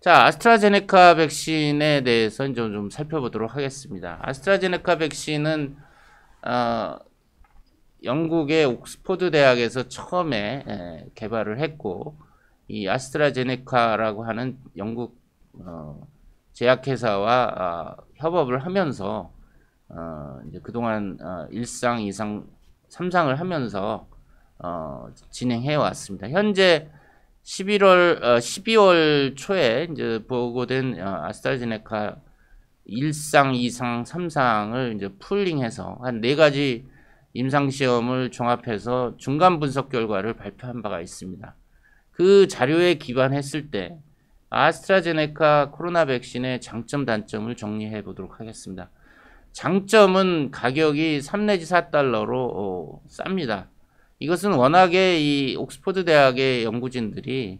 자, 아스트라제네카 백신에 대해서 이좀 살펴보도록 하겠습니다. 아스트라제네카 백신은 어, 영국의 옥스퍼드 대학에서 처음에 에, 예, 개발을 했고 이 아스트라제네카라고 하는 영국 어, 제약회사와 어, 협업을 하면서 어, 이제 그동안 어, 일상이상삼상을 하면서 어, 진행해 왔습니다. 현재 11월, 어, 12월 초에 이제 보고된 어, 아스트라제네카 1상, 2상, 3상을 이제 풀링해서 한 네 가지 임상시험을 종합해서 중간 분석 결과를 발표한 바가 있습니다. 그 자료에 기반했을 때 아스트라제네카 코로나 백신의 장점, 단점을 정리해 보도록 하겠습니다. 장점은 가격이 3 내지 4달러로 어, 쌉니다. 이것은 워낙에 이 옥스퍼드 대학의 연구진들이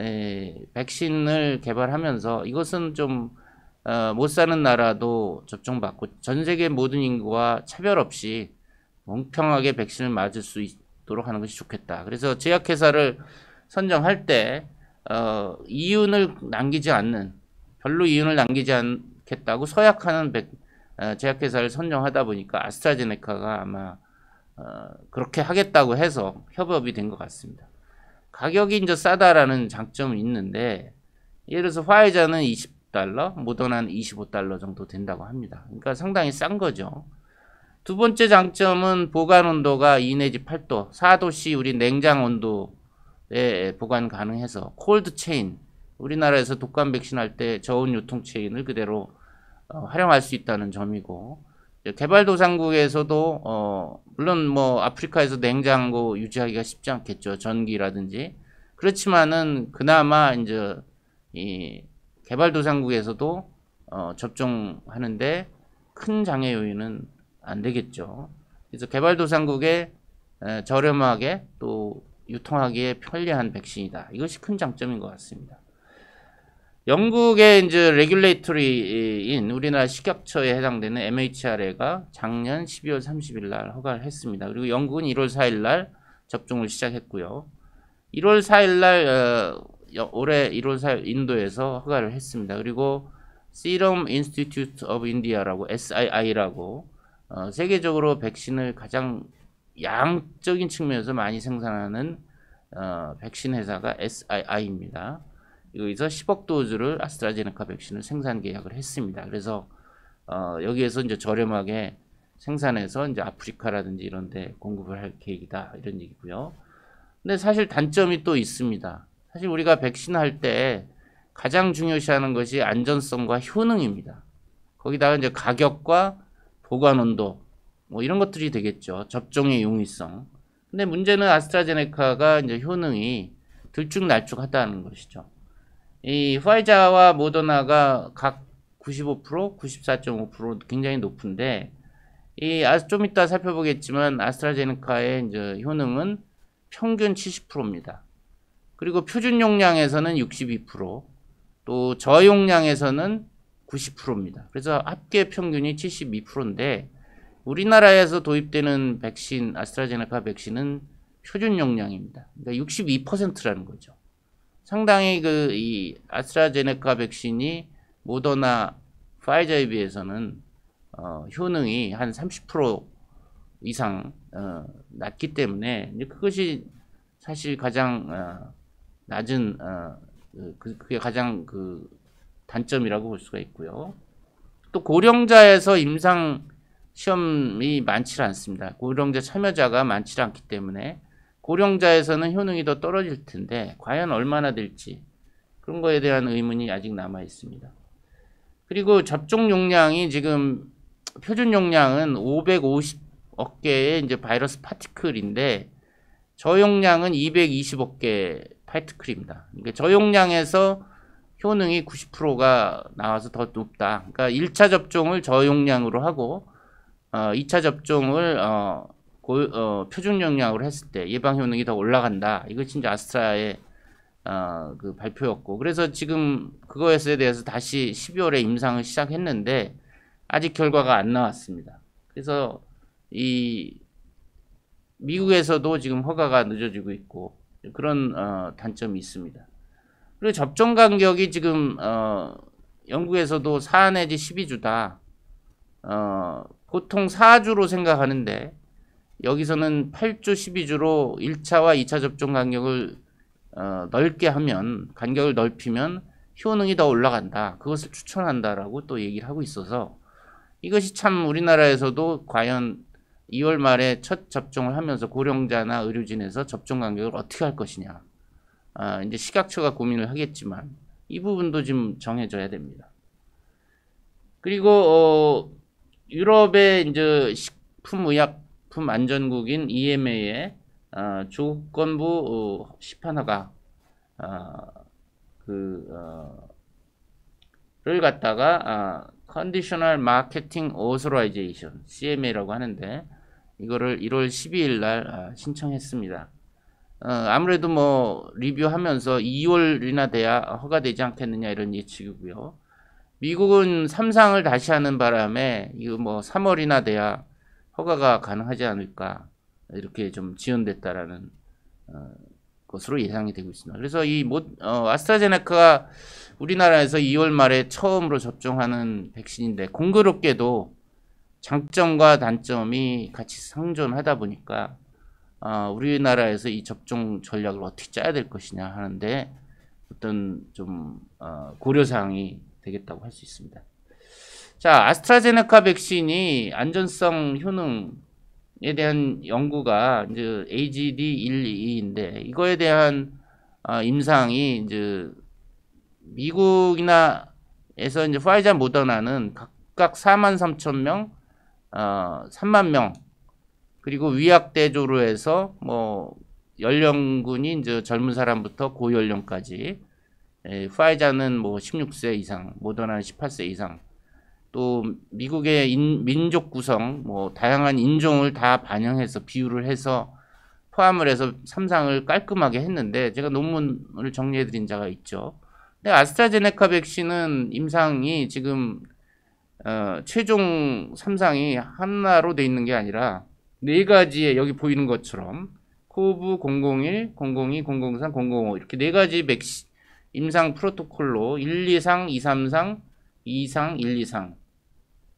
에, 백신을 개발하면서 이것은 좀 어, 못 사는 나라도 접종받고 전 세계 모든 인구와 차별 없이 공평하게 백신을 맞을 수 있도록 하는 것이 좋겠다. 그래서 제약회사를 선정할 때 어, 이윤을 남기지 않는 별로 이윤을 남기지 않겠다고 서약하는 백, 어, 제약회사를 선정하다 보니까 아스트라제네카가 아마 어, 그렇게 하겠다고 해서 협업이 된 것 같습니다. 가격이 이제 싸다라는 장점은 있는데 예를 들어서 화이자는 20달러, 모더나는 25달러 정도 된다고 합니다. 그러니까 상당히 싼 거죠. 두 번째 장점은 보관 온도가 2 내지 8도, 4도씨 우리 냉장 온도에 보관 가능해서 콜드 체인, 우리나라에서 독감 백신 할 때 저온 유통 체인을 그대로 어, 활용할 수 있다는 점이고 개발도상국에서도 어 물론 뭐 아프리카에서 냉장고 유지하기가 쉽지 않겠죠 전기라든지 그렇지만은 그나마 이제 이 개발도상국에서도 어 접종하는데 큰 장애 요인은 안 되겠죠 그래서 개발도상국에 저렴하게 또 유통하기에 편리한 백신이다 이것이 큰 장점인 것 같습니다. 영국의 이제 레귤레이터리인 우리나라 식약처에 해당되는 MHRA가 작년 12월 30일 날 허가를 했습니다. 그리고 영국은 1월 4일 날 접종을 시작했고요. 1월 4일 날 어, 올해 1월 4일 인도에서 허가를 했습니다. 그리고 Serum Institute of India라고 SII라고 어, 세계적으로 백신을 가장 양적인 측면에서 많이 생산하는 어, 백신 회사가 SII입니다. 여기서 10억 도즈를 아스트라제네카 백신을 생산 계약을 했습니다. 그래서 어, 여기에서 이제 저렴하게 생산해서 이제 아프리카라든지 이런 데 공급을 할 계획이다. 이런 얘기고요. 근데 사실 단점이 또 있습니다. 사실 우리가 백신 할 때 가장 중요시하는 것이 안전성과 효능입니다. 거기다가 이제 가격과 보관 온도 뭐 이런 것들이 되겠죠. 접종의 용이성. 근데 문제는 아스트라제네카가 이제 효능이 들쭉날쭉하다는 것이죠. 이 화이자와 모더나가 각 95%, 94.5% 굉장히 높은데 이좀 아, 아스 이따 살펴보겠지만 아스트라제네카의 이제 효능은 평균 70%입니다. 그리고 표준 용량에서는 62%, 또 저용량에서는 90%입니다. 그래서 합계 평균이 72%인데 우리나라에서 도입되는 백신 아스트라제네카 백신은 표준 용량입니다. 그러니까 62%라는 거죠. 상당히 그 이 아스트라제네카 백신이 모더나 파이저에 비해서는 어, 효능이 한 30% 이상 어, 낮기 때문에 그것이 사실 가장 어, 낮은 어, 그, 그, 그게 가장 그 단점이라고 볼 수가 있고요. 또 고령자에서 임상 시험이 많지 않습니다. 고령자 참여자가 많지 않기 때문에 고령자에서는 효능이 더 떨어질 텐데 과연 얼마나 될지 그런 거에 대한 의문이 아직 남아 있습니다. 그리고 접종 용량이 지금 표준 용량은 550억 개의 이제 바이러스 파티클인데 저용량은 220억 개 파티클입니다. 그러니까 저용량에서 효능이 90%가 나와서 더 높다. 그러니까 1차 접종을 저용량으로 하고 어, 2차 접종을 어, 고, 어, 표준 영향으로 했을 때 예방 효능이 더 올라간다. 이것이 이제 아스트라의 어, 그 발표였고 그래서 지금 그거에 대해서 다시 12월에 임상을 시작했는데 아직 결과가 안 나왔습니다. 그래서 이 미국에서도 지금 허가가 늦어지고 있고 그런 어, 단점이 있습니다. 그리고 접종 간격이 지금 어, 영국에서도 4 내지 12주다. 어, 보통 4주로 생각하는데 여기서는 8주 12주로 1차와 2차 접종 간격을 어, 넓게 하면 간격을 넓히면 효능이 더 올라간다. 그것을 추천한다라고 또 얘기를 하고 있어서 이것이 참 우리나라에서도 과연 2월 말에 첫 접종을 하면서 고령자나 의료진에서 접종 간격을 어떻게 할 것이냐. 아, 이제 식약처가 고민을 하겠지만 이 부분도 지금 정해져야 됩니다. 그리고 어, 유럽의 이제 식품의약 식품 안전국인 EMA의 어, 조건부 어, 시판화가 어, 그, 어, 를 갖다가 어, Conditional Marketing Authorization CMA라고 하는데 이거를 1월 12일 날 어, 신청했습니다. 어, 아무래도 뭐 리뷰하면서 2월이나 돼야 허가되지 않겠느냐 이런 예측이고요. 미국은 삼상을 다시 하는 바람에 이거 뭐 3월이나 돼야 허가가 가능하지 않을까 이렇게 좀 지연됐다라는 어, 것으로 예상이 되고 있습니다. 그래서 이 모, 어, 아스트라제네카가 우리나라에서 2월 말에 처음으로 접종하는 백신인데 공교롭게도 장점과 단점이 같이 상존하다 보니까 어, 우리나라에서 이 접종 전략을 어떻게 짜야 될 것이냐 하는데 어떤 좀 어, 고려사항이 되겠다고 할 수 있습니다. 자, 아스트라제네카 백신이 안전성 효능에 대한 연구가 이제 AGD122인데 이거에 대한 어, 임상이 이제 미국이나에서 이제 화이자 모더나는 각각 4만 3천 명, 어, 3만 명 그리고 위약대조로 해서 뭐 연령군이 이제 젊은 사람부터 고연령까지 에, 예, 화이자는 뭐 16세 이상, 모더나는 18세 이상 또 미국의 인, 민족 구성, 뭐 다양한 인종을 다 반영해서 비유를 해서 포함을 해서 삼상을 깔끔하게 했는데 제가 논문을 정리해 드린 자가 있죠. 근데 아스트라제네카 백신은 임상이 지금 어, 최종 삼상이 하나로 돼 있는 게 아니라 네가지에 여기 보이는 것처럼 코브 001, 002, 003, 005 이렇게 네 가지 백신 임상 프로토콜로 1, 2상, 2, 3상, 2상, 1, 2상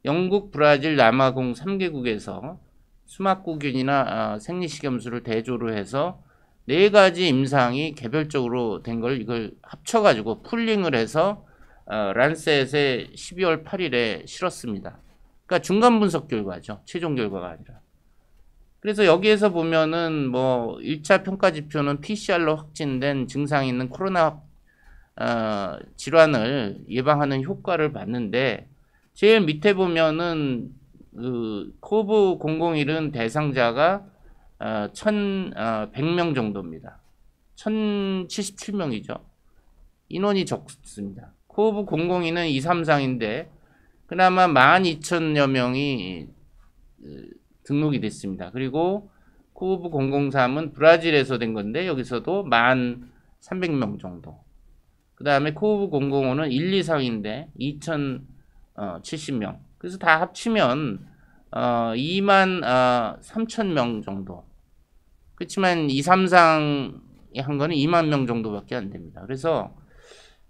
영국, 브라질, 남아공 3개국에서 수막구균이나 어, 아, 생리식염수를 대조로 해서 네 가지 임상이 개별적으로 된 걸 이걸 합쳐가지고 풀링을 해서 어, 란셋에 12월 8일에 실었습니다. 그러니까 중간 분석 결과죠. 최종 결과가 아니라. 그래서 여기에서 보면은 뭐 1차 평가 지표는 PCR로 확진된 증상이 있는 코로나 어, 질환을 예방하는 효과를 봤는데 제일 밑에 보면은 그 코브 001은 대상자가 어, 1,100명 어, 정도입니다. 1,077명이죠. 인원이 적습니다. 코브 002는 2 3상인데 그나마 12,000여 명이 어, 등록이 됐습니다. 그리고 코브 003은 브라질에서 된 건데 여기서도 1,300명 정도. 그 다음에 코브 005는 1, 2, 상인데2,000 어, 70명. 그래서 다 합치면 어, 2만 어, 3천 명 정도. 그렇지만 2, 3상이 한 거는 2만 명 정도밖에 안 됩니다. 그래서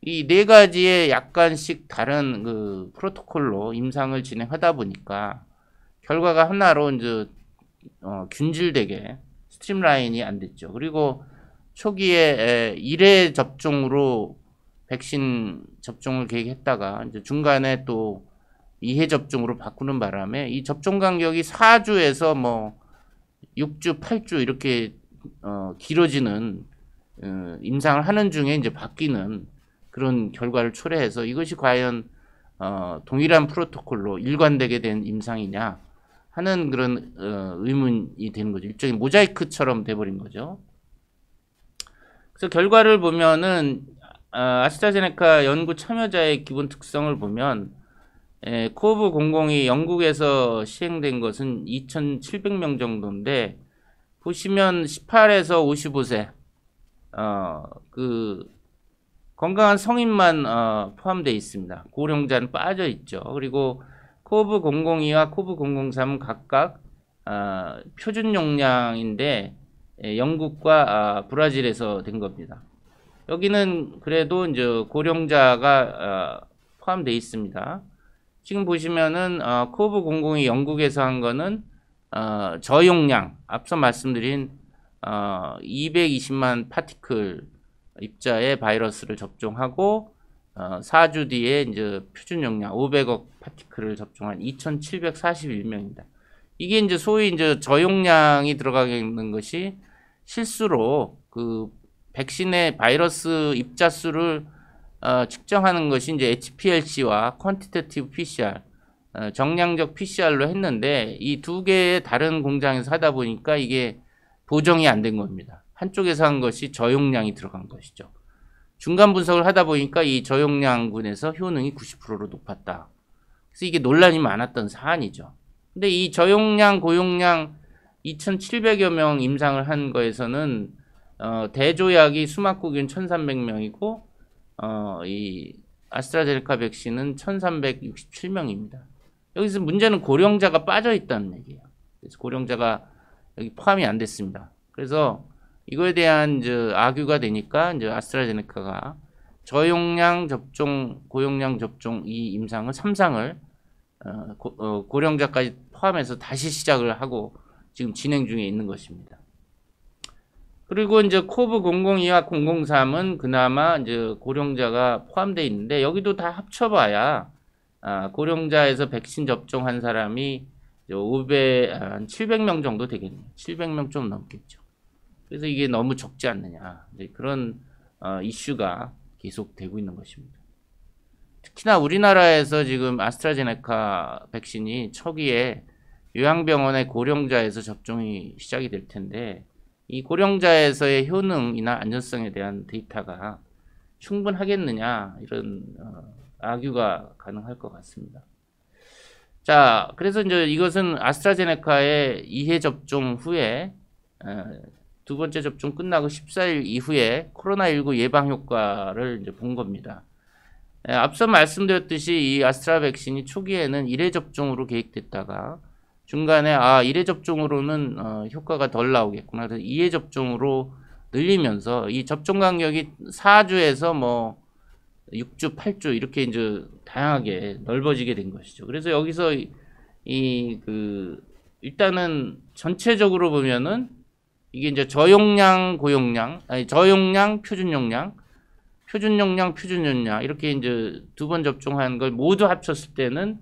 이 네 가지의 약간씩 다른 그 프로토콜로 임상을 진행하다 보니까 결과가 하나로 이제 어, 균질되게 스트림라인이 안 됐죠. 그리고 초기에 1회 접종으로 백신 접종을 계획했다가 이제 중간에 또 이해 접종으로 바꾸는 바람에 이 접종 간격이 4주에서 뭐 6주, 8주 이렇게 어, 길어지는 어, 임상을 하는 중에 이제 바뀌는 그런 결과를 초래해서 이것이 과연 어, 동일한 프로토콜로 일관되게 된 임상이냐 하는 그런 어, 의문이 되는 거죠. 일종의 모자이크처럼 돼버린 거죠. 그래서 결과를 보면은 어, 아스트라제네카 연구 참여자의 기본 특성을 보면 에, 예, 코브 공공이 영국에서 시행된 것은 2,700명 정도인데 보시면 18에서 55세 어, 그 건강한 성인만 어, 포함되어 있습니다. 고령자는 빠져 있죠. 그리고 코브 공공이와 코브 공공삼은 각각 어, 표준 용량인데 에, 예, 영국과 아, 브라질에서 된 겁니다. 여기는 그래도 이제 고령자가 어, 포함되어 있습니다. 지금 보시면은 어, 코브 공공이 영국에서 한 거는 어, 저용량 앞서 말씀드린 어, 220만 파티클 입자의 바이러스를 접종하고 어, 4주 뒤에 이제 표준 용량 500억 파티클을 접종한 2,741명입니다. 이게 이제 소위 이제 저용량이 들어가 있는 것이 실수로 그 백신의 바이러스 입자 수를 어, 측정하는 것이 이제 HPLC와 퀀티테티브 PCR, 어, 정량적 PCR로 했는데 이 두 개의 다른 공장에서 하다 보니까 이게 보정이 안 된 겁니다. 한쪽에서 한 것이 저용량이 들어간 것이죠. 중간 분석을 하다 보니까 이 저용량군에서 효능이 90%로 높았다. 그래서 이게 논란이 많았던 사안이죠. 근데 이 저용량, 고용량 2,700여 명 임상을 한 거에서는 어, 대조약이 수막국인 1300명이고 어, 이 아스트라제네카 백신은 1367명입니다. 여기서 문제는 고령자가 빠져 있다는 얘기예요. 그래서 고령자가 여기 포함이 안 됐습니다. 그래서 이거에 대한 이제 악유가 되니까 이제 아스트라제네카가 저용량 접종, 고용량 접종 이 임상을 3상을 어, 고, 어, 고령자까지 포함해서 다시 시작을 하고 지금 진행 중에 있는 것입니다. 그리고 이제 코브 002와 003은 그나마 이제 고령자가 포함되어 있는데 여기도 다 합쳐봐야 아, 고령자에서 백신 접종한 사람이 500, 아, 한 700명 정도 되겠네요. 700명 좀 넘겠죠. 그래서 이게 너무 적지 않느냐. 그런 어, 이슈가 계속되고 있는 것입니다. 특히나 우리나라에서 지금 아스트라제네카 백신이 초기에 요양병원의 고령자에서 접종이 시작이 될 텐데 이 고령자에서의 효능이나 안전성에 대한 데이터가 충분하겠느냐 이런 어, 아규가 가능할 것 같습니다. 자, 그래서 이제 이것은 아스트라제네카의 2회 접종 후에 어, 두 번째 접종 끝나고 14일 이후에 코로나19 예방 효과를 이제 본 겁니다. 에, 앞서 말씀드렸듯이 이 아스트라 백신이 초기에는 1회 접종으로 계획됐다가 중간에 아일회 접종으로는 어, 효과가 덜 나오겠구나 그래서 이회 접종으로 늘리면서 이 접종 간격이 4주에서 뭐 6주, 8주 이렇게 이제 다양하게 넓어지게 된 것이죠. 그래서 여기서 이 그 일단은 전체적으로 보면은 이게 이제 저용량, 고용량, 아니 저용량, 표준용량, 표준용량, 표준용량 이렇게 이제 두 번 접종한 걸 모두 합쳤을 때는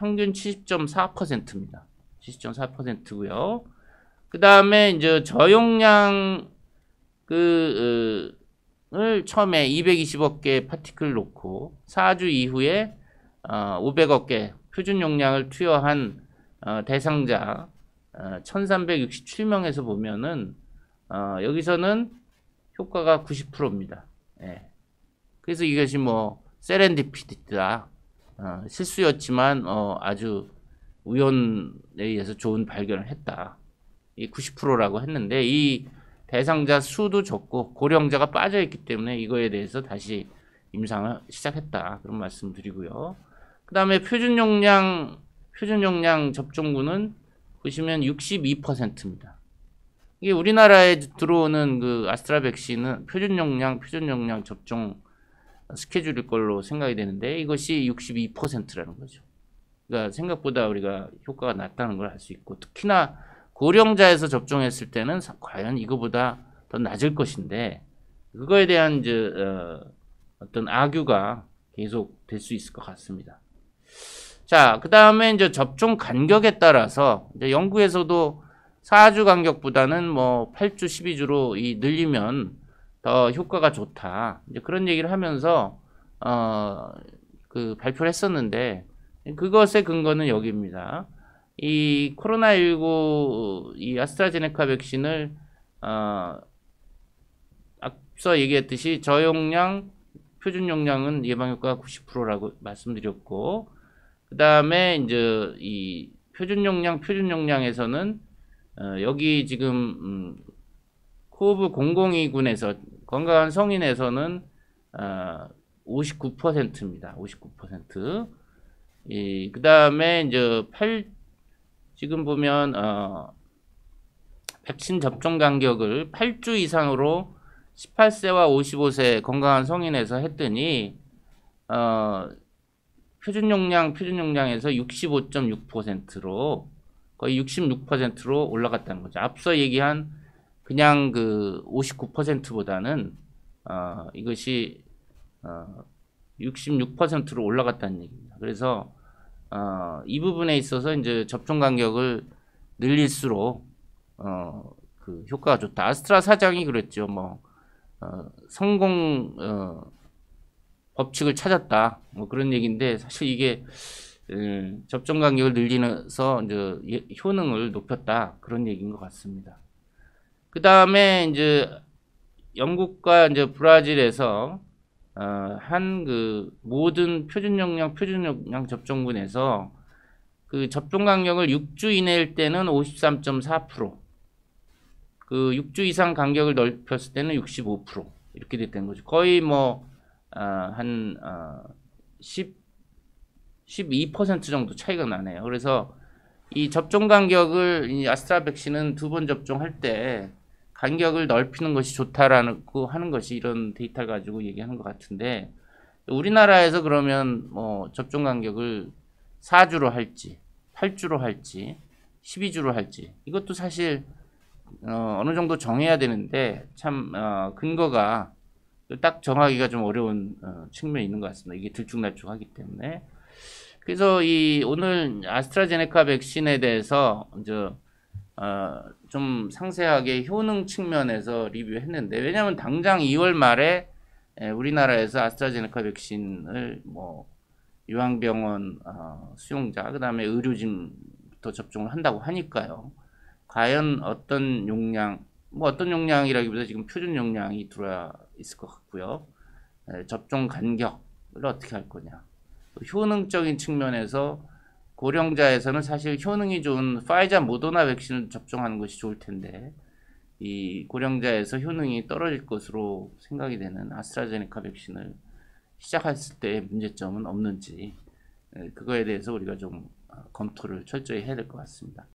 평균 70.4%입니다. 70.4%고요. 그 다음에 이제 저용량 그을 어, 처음에 220억 개 파티클 놓고 4주 이후에 어, 500억 개 표준 용량을 투여한 어, 대상자 1367명에서 어, 보면은 어, 여기서는 효과가 90%입니다. 예. 그래서 이것이 뭐 세렌디피티다. 어, 실수였지만 어, 아주 우연에 의해서 좋은 발견을 했다. 이 90%라고 했는데 이 대상자 수도 적고 고령자가 빠져있기 때문에 이거에 대해서 다시 임상을 시작했다. 그런 말씀 드리고요. 그 다음에 표준 용량, 표준 용량 접종군은 보시면 62%입니다. 이게 우리나라에 들어오는 그 아스트라 백신은 표준 용량, 표준 용량 접종 스케줄일 걸로 생각이 되는데 이것이 62%라는 거죠. 그러니까 생각보다 우리가 효과가 낮다는 걸 알 수 있고 특히나 고령자에서 접종했을 때는 과연 이거보다 더 낮을 것인데 그거에 대한 이제 어, 떤 악유가 계속 될 수 있을 것 같습니다. 자, 그 다음에 이제 접종 간격에 따라서 이제 연구에서도 4주 간격보다는 뭐 8주, 12주로 이 늘리면 더 효과가 좋다. 이제 그런 얘기를 하면서 어, 그 발표를 했었는데 그것의 근거는 여기입니다. 이 코로나19 이 아스트라제네카 백신을 어, 앞서 얘기했듯이 저용량 표준 용량은 예방 효과가 90%라고 말씀드렸고 그 다음에 이제 이 표준 용량 표준 용량에서는 어, 여기 지금 음, 호브 흡 공공이군에서 건강한 성인에서는 어, 59%입니다. 59%. 이, 그 다음에 이제 8, 지금 보면, 어, 백신 접종 간격을 8주 이상으로 18세와 55세 건강한 성인에서 했더니, 어, 표준 용량, 표준 용량에서 65.6%로 거의 66%로 올라갔다는 거죠. 앞서 얘기한 그냥 그 59%보다는 어, 이것이 어, 66%로 올라갔다는 얘기입니다. 그래서 어, 이 부분에 있어서 이제 접종 간격을 늘릴수록 어, 그 효과가 좋다. 아스트라 사장이 그랬죠. 뭐 어, 성공 어, 법칙을 찾았다. 뭐 그런 얘기인데 사실 이게 음, 접종 간격을 늘리면서 이제 효능을 높였다 그런 얘기인 것 같습니다. 그 다음에 이제 영국과 이제 브라질에서 어, 한그 모든 표준 용량 표준 용량 접종군에서 그 접종 간격을 6주 이내일 때는 53.4%, 그 6주 이상 간격을 넓혔을 때는 65% 이렇게 됐던 거죠. 거의 뭐한 어, 어, 10, 12% 정도 차이가 나네요. 그래서 이 접종 간격을 이 아스트라 백신은 두 번 접종할 때 간격을 넓히는 것이 좋다라고 그 하는 것이 이런 데이터 가지고 얘기하는 것 같은데 우리나라에서 그러면 뭐 접종 간격을 4주로 할지 8주로 할지 12주로 할지 이것도 사실 어, 느 정도 정해야 되는데 참 어, 근거가 딱 정하기가 좀 어려운 어, 측면이 있는 것 같습니다. 이게 들쭉날쭉하기 때문에 그래서 이 오늘 아스트라제네카 백신에 대해서 이제 어, 좀 상세하게 효능 측면에서 리뷰했는데 왜냐하면 당장 2월 말에 예, 우리나라에서 아스트라제네카 백신을 뭐 요양병원 어, 수용자 그다음에 의료진부터 접종을 한다고 하니까요. 과연 어떤 용량 뭐 어떤 용량이라기보다 지금 표준 용량이 들어와 있을 것 같고요. 예, 접종 간격을 어떻게 할 거냐 효능적인 측면에서 고령자에서는 사실 효능이 좋은 파이자 모더나 백신을 접종하는 것이 좋을 텐데 이 고령자에서 효능이 떨어질 것으로 생각이 되는 아스트라제네카 백신을 시작했을 때의 문제점은 없는지 그거에 대해서 우리가 좀 어, 검토를 철저히 해야 될 것 같습니다.